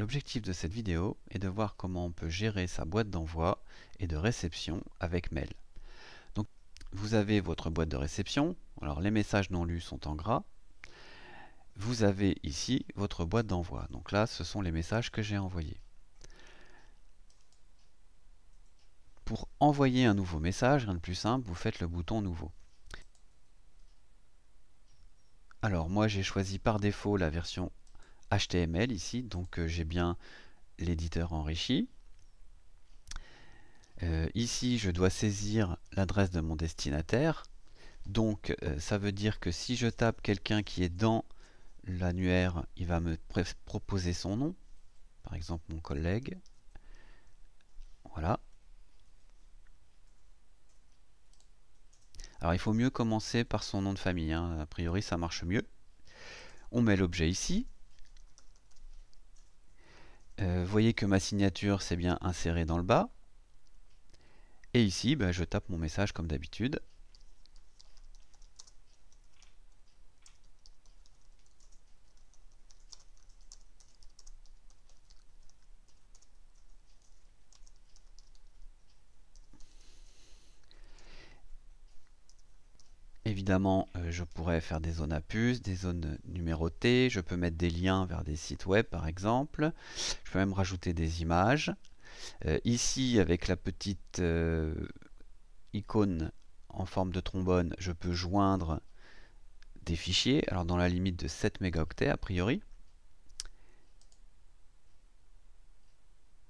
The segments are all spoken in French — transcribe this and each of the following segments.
L'objectif de cette vidéo est de voir comment on peut gérer sa boîte d'envoi et de réception avec mail. Donc, vous avez votre boîte de réception, alors les messages non lus sont en gras. Vous avez ici votre boîte d'envoi, donc là ce sont les messages que j'ai envoyés. Pour envoyer un nouveau message, rien de plus simple, vous faites le bouton nouveau. Alors moi j'ai choisi par défaut la version HTML ici, donc euh, j'ai bien l'éditeur enrichi. Euh, ici, je dois saisir l'adresse de mon destinataire. Donc, euh, ça veut dire que si je tape quelqu'un qui est dans l'annuaire, il va me proposer son nom. Par exemple, mon collègue. Voilà. Alors, il faut mieux commencer par son nom de famille. Hein. A priori, ça marche mieux. On met l'objet ici. Vous euh, voyez que ma signature s'est bien insérée dans le bas. Et ici, bah, je tape mon message comme d'habitude. Évidemment, euh, je pourrais faire des zones à puces, des zones numérotées, je peux mettre des liens vers des sites web par exemple, je peux même rajouter des images. Euh, ici, avec la petite euh, icône en forme de trombone, je peux joindre des fichiers, alors dans la limite de 7 mégaoctets a priori.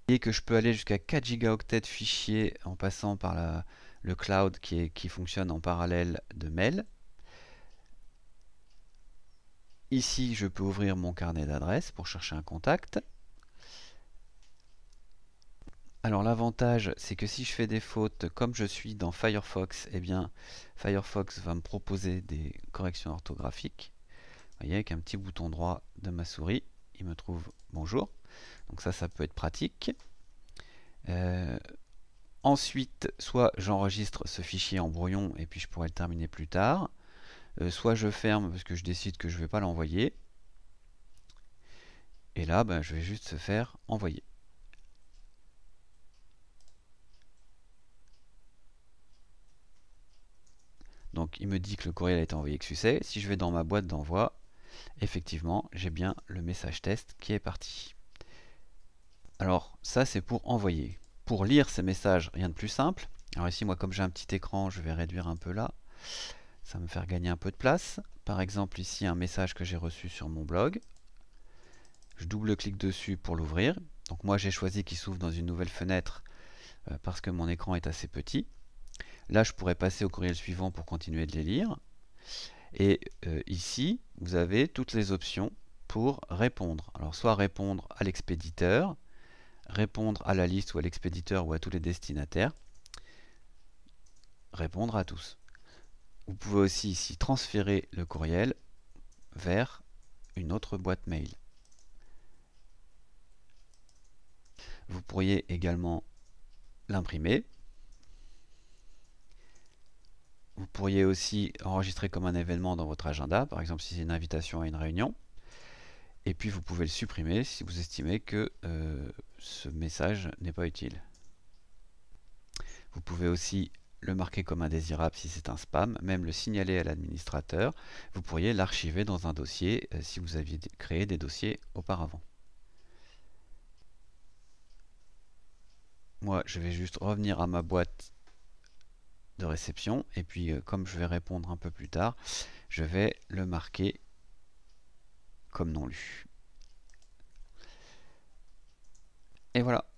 Et que je peux aller jusqu'à 4 gigaoctets de fichiers en passant par la, le cloud qui, qui fonctionne en parallèle de mail. Ici, je peux ouvrir mon carnet d'adresses pour chercher un contact. Alors l'avantage, c'est que si je fais des fautes, comme je suis dans Firefox, eh bien Firefox va me proposer des corrections orthographiques. Vous voyez, avec un petit bouton droit de ma souris, il me trouve bonjour. Donc ça, ça peut être pratique. Euh, Ensuite, soit j'enregistre ce fichier en brouillon et puis je pourrais le terminer plus tard, euh, soit je ferme parce que je décide que je ne vais pas l'envoyer. Et là, ben, je vais juste se faire envoyer. Donc il me dit que le courriel a été envoyé avec succès. Si je vais dans ma boîte d'envoi, effectivement, j'ai bien le message test qui est parti. Alors ça, c'est pour envoyer pour lire ces messages, rien de plus simple. Alors ici, moi, comme j'ai un petit écran, je vais réduire un peu là. Ça va me faire gagner un peu de place. Par exemple, ici, un message que j'ai reçu sur mon blog. Je double-clique dessus pour l'ouvrir. Donc moi, j'ai choisi qu'il s'ouvre dans une nouvelle fenêtre euh, parce que mon écran est assez petit. Là, je pourrais passer au courriel suivant pour continuer de les lire. Et euh, ici, vous avez toutes les options pour répondre. Alors, soit répondre à l'expéditeur, répondre à la liste ou à l'expéditeur ou à tous les destinataires, répondre à tous. Vous pouvez aussi ici transférer le courriel vers une autre boîte mail. Vous pourriez également l'imprimer. Vous pourriez aussi enregistrer comme un événement dans votre agenda, par exemple si c'est une invitation à une réunion et puis vous pouvez le supprimer si vous estimez que euh, ce message n'est pas utile. Vous pouvez aussi le marquer comme indésirable si c'est un spam, même le signaler à l'administrateur. Vous pourriez l'archiver dans un dossier euh, si vous aviez créé des dossiers auparavant. Moi, je vais juste revenir à ma boîte de réception et puis euh, comme je vais répondre un peu plus tard, je vais le marquer comme non lu. Et voilà.